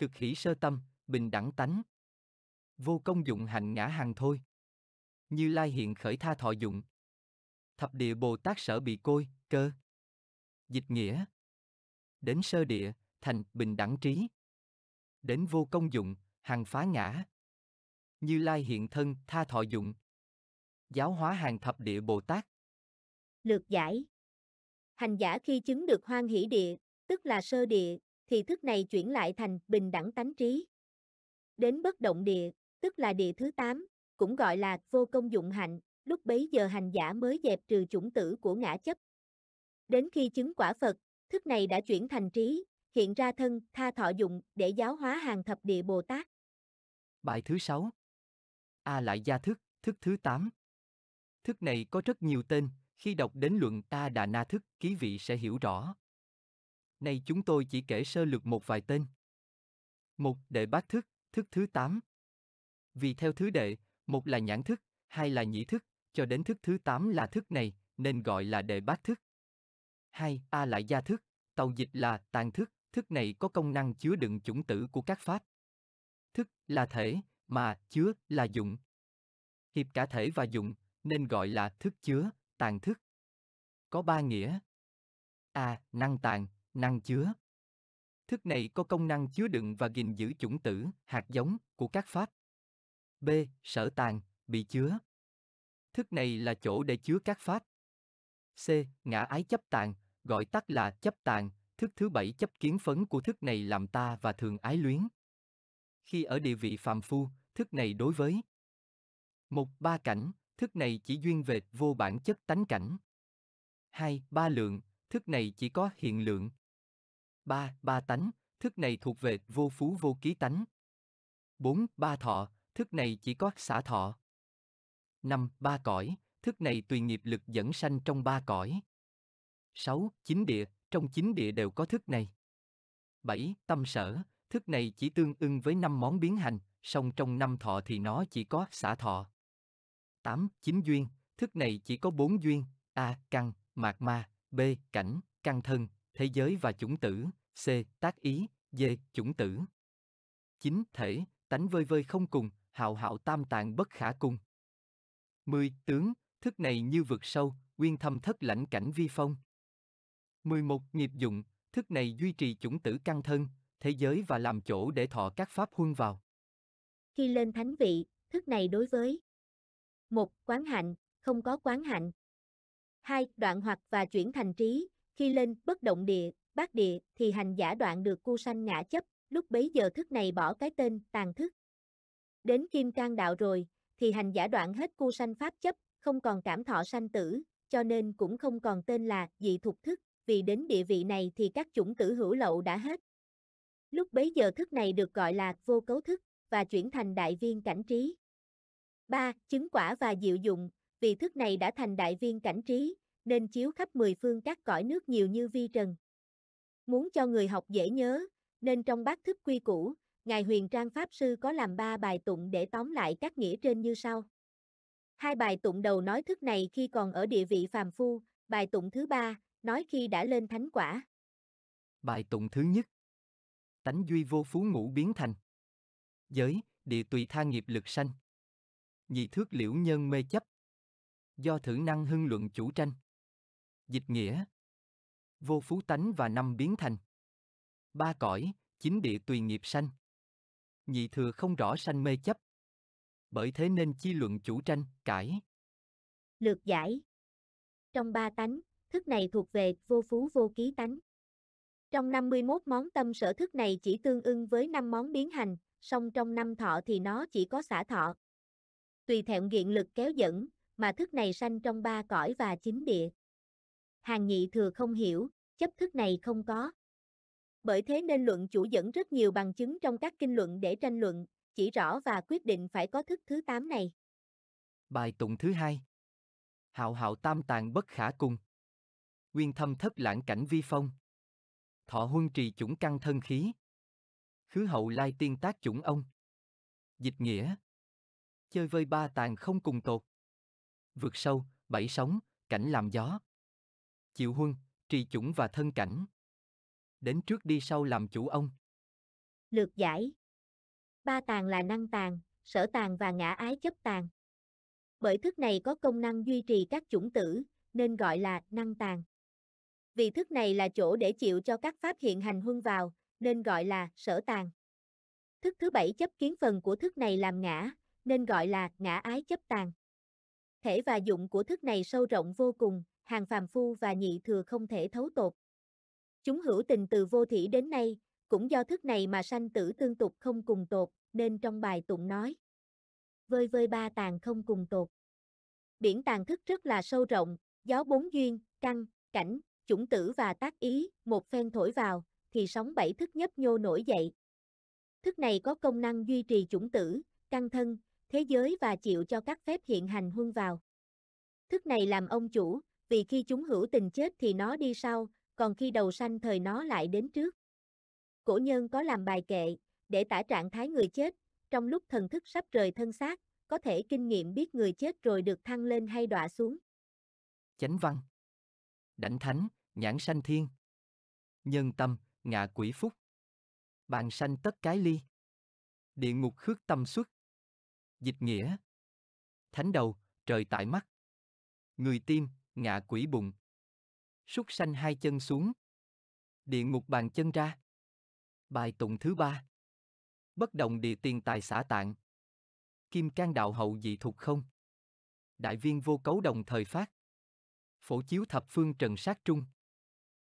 cực hỷ sơ tâm, bình đẳng tánh. Vô công dụng hạnh ngã hàng thôi. Như lai hiện khởi tha thọ dụng. Thập địa Bồ Tát sở bị côi, cơ. Dịch nghĩa. Đến sơ địa, thành bình đẳng trí. Đến vô công dụng, hàng phá ngã. Như lai hiện thân, tha thọ dụng. Giáo hóa hàng thập địa Bồ Tát. Lược giải. Hành giả khi chứng được hoan hỷ địa, tức là sơ địa, thì thức này chuyển lại thành bình đẳng tánh trí. Đến bất động địa, tức là địa thứ 8, cũng gọi là vô công dụng hạnh, lúc bấy giờ hành giả mới dẹp trừ chủng tử của ngã chấp. Đến khi chứng quả Phật, thức này đã chuyển thành trí, hiện ra thân tha thọ dụng để giáo hóa hàng thập địa Bồ Tát. Bài thứ 6 A à lại gia thức, thức thứ 8 Thức này có rất nhiều tên, khi đọc đến luận ta Đà Na thức, ký vị sẽ hiểu rõ. Nay chúng tôi chỉ kể sơ lược một vài tên. Một, đệ bát thức, thức thứ tám Vì theo thứ đệ, một là nhãn thức, hai là nhĩ thức, cho đến thức thứ tám là thức này, nên gọi là đệ bát thức. Hai, A lại gia thức, tàu dịch là tàn thức, thức này có công năng chứa đựng chủng tử của các pháp. Thức là thể, mà chứa là dụng. Hiệp cả thể và dụng, nên gọi là thức chứa, tàn thức. Có ba nghĩa. A. Năng tàn, năng chứa. Thức này có công năng chứa đựng và gìn giữ chủng tử, hạt giống của các pháp. B. Sở tàng, bị chứa. Thức này là chỗ để chứa các pháp. C. Ngã ái chấp tàng, gọi tắt là chấp tàng, thức thứ bảy chấp kiến phấn của thức này làm ta và thường ái luyến. Khi ở địa vị phàm phu, thức này đối với một ba cảnh, thức này chỉ duyên về vô bản chất tánh cảnh. hai Ba lượng, thức này chỉ có hiện lượng, Ba, ba tánh, thức này thuộc về vô phú vô ký tánh. Bốn, ba thọ, thức này chỉ có xả thọ. Năm, ba cõi, thức này tùy nghiệp lực dẫn sanh trong ba cõi. Sáu, chín địa, trong chín địa đều có thức này. Bảy, tâm sở, thức này chỉ tương ưng với năm món biến hành, song trong năm thọ thì nó chỉ có xả thọ. 8. Chính duyên, thức này chỉ có bốn duyên, A. Căn, mạc ma, B. Cảnh, căn thân, thế giới và chủng tử, C. Tác ý, D. Chủng tử. 9. Thể, tánh vơi vơi không cùng, hạo hạo tam tạng bất khả cung, 10. Tướng, thức này như vượt sâu, uyên thâm thất lãnh cảnh vi phong. 11. Nghiệp dụng, thức này duy trì chủng tử căn thân, thế giới và làm chỗ để thọ các pháp huân vào. Khi lên thánh vị, thức này đối với một Quán hạnh, không có quán hạnh. hai Đoạn hoặc và chuyển thành trí, khi lên bất động địa, bát địa thì hành giả đoạn được cu sanh ngã chấp, lúc bấy giờ thức này bỏ cái tên tàn thức. Đến kim can đạo rồi, thì hành giả đoạn hết cu sanh pháp chấp, không còn cảm thọ sanh tử, cho nên cũng không còn tên là dị thục thức, vì đến địa vị này thì các chủng tử hữu lậu đã hết. Lúc bấy giờ thức này được gọi là vô cấu thức, và chuyển thành đại viên cảnh trí. 3. Chứng quả và diệu dụng, vì thức này đã thành đại viên cảnh trí, nên chiếu khắp mười phương các cõi nước nhiều như vi trần. Muốn cho người học dễ nhớ, nên trong bát thức quy củ, Ngài Huyền Trang Pháp Sư có làm ba bài tụng để tóm lại các nghĩa trên như sau. Hai bài tụng đầu nói thức này khi còn ở địa vị phàm phu, bài tụng thứ ba, nói khi đã lên thánh quả. Bài tụng thứ nhất Tánh duy vô phú ngũ biến thành Giới, địa tùy tha nghiệp lực sanh Nhị thước liễu nhân mê chấp Do thử năng hưng luận chủ tranh Dịch nghĩa, vô phú tánh và năm biến thành. Ba cõi, chính địa tùy nghiệp sanh. Nhị thừa không rõ sanh mê chấp. Bởi thế nên chi luận chủ tranh, cãi. Lược giải Trong ba tánh, thức này thuộc về vô phú vô ký tánh. Trong 51 món tâm sở thức này chỉ tương ưng với năm món biến hành, song trong năm thọ thì nó chỉ có xả thọ. Tùy thẹn nghiện lực kéo dẫn, mà thức này sanh trong ba cõi và chín địa hàng nhị thừa không hiểu, chấp thức này không có. Bởi thế nên luận chủ dẫn rất nhiều bằng chứng trong các kinh luận để tranh luận, chỉ rõ và quyết định phải có thức thứ 8 này. Bài tụng thứ hai Hạo hạo tam tàng bất khả cùng Nguyên thâm thất lãng cảnh vi phong Thọ huân trì chủng căng thân khí Khứ hậu lai tiên tác chủng ông Dịch nghĩa Chơi vơi ba tàng không cùng tột Vượt sâu, bảy sóng, cảnh làm gió Triệu Huân, Trì Chủng và Thân Cảnh. Đến trước đi sau làm chủ ông. Lược giải. Ba tàng là năng tàng, sở tàng và ngã ái chấp tàng. Bởi thức này có công năng duy trì các chủng tử, nên gọi là năng tàng. Vì thức này là chỗ để chịu cho các pháp hiện hành huân vào, nên gọi là sở tàng. Thức thứ bảy chấp kiến phần của thức này làm ngã, nên gọi là ngã ái chấp tàng. Thể và dụng của thức này sâu rộng vô cùng, hàng phàm phu và nhị thừa không thể thấu tột. Chúng hữu tình từ vô thủy đến nay, cũng do thức này mà sanh tử tương tục không cùng tột, nên trong bài tụng nói. Vơi vơi ba tàng không cùng tột. Biển tàng thức rất là sâu rộng, gió bốn duyên, căng, cảnh, chủng tử và tác ý, một phen thổi vào, thì sóng bảy thức nhấp nhô nổi dậy. Thức này có công năng duy trì chủng tử, căng thân, thế giới và chịu cho các phép hiện hành huân vào. Thức này làm ông chủ, vì khi chúng hữu tình chết thì nó đi sau, còn khi đầu sanh thời nó lại đến trước. Cổ nhân có làm bài kệ, để tả trạng thái người chết, trong lúc thần thức sắp rời thân xác, có thể kinh nghiệm biết người chết rồi được thăng lên hay đọa xuống. Chánh văn Đảnh thánh, nhãn sanh thiên Nhân tâm, ngạ quỷ phúc Bàn sanh tất cái ly Địa ngục khước tâm xuất Dịch nghĩa Thánh đầu, trời tại mắt Người tim, ngạ quỷ bùng. Súc sanh hai chân xuống. Địa ngục bàn chân ra. Bài tụng thứ ba. Bất động địa tiền tài xã tạng. Kim can đạo hậu dị thuộc không. Đại viên vô cấu đồng thời phát. Phổ chiếu thập phương trần sát trung.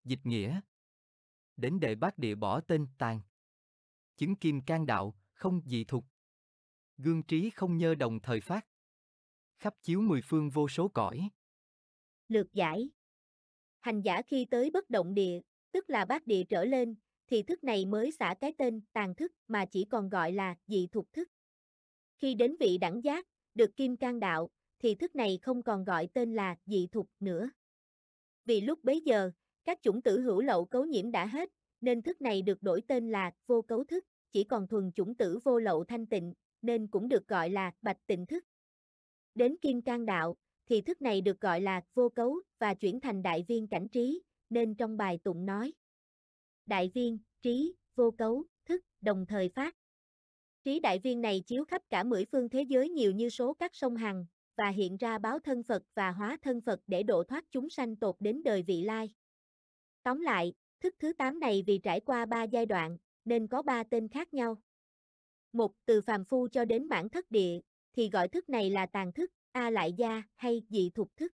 Dịch nghĩa. Đến đệ bác địa bỏ tên tàn. Chứng kim can đạo, không dị thuộc. Gương trí không nhơ đồng thời phát khắp chiếu mười phương vô số cõi. Lược giải Hành giả khi tới bất động địa, tức là bát địa trở lên, thì thức này mới xả cái tên tàn thức mà chỉ còn gọi là dị thục thức. Khi đến vị đẳng giác, được kim can đạo, thì thức này không còn gọi tên là dị thục nữa. Vì lúc bấy giờ, các chủng tử hữu lậu cấu nhiễm đã hết, nên thức này được đổi tên là vô cấu thức, chỉ còn thuần chủng tử vô lậu thanh tịnh, nên cũng được gọi là bạch tịnh thức. Đến kim can đạo, thì thức này được gọi là vô cấu và chuyển thành đại viên cảnh trí, nên trong bài tụng nói. Đại viên, trí, vô cấu, thức, đồng thời phát. Trí đại viên này chiếu khắp cả mười phương thế giới nhiều như số các sông hằng, và hiện ra báo thân Phật và hóa thân Phật để độ thoát chúng sanh tột đến đời vị lai. Tóm lại, thức thứ 8 này vì trải qua ba giai đoạn, nên có ba tên khác nhau. Một từ phàm phu cho đến bản thất địa, thì gọi thức này là tàn thức, A lại gia hay dị thục thức.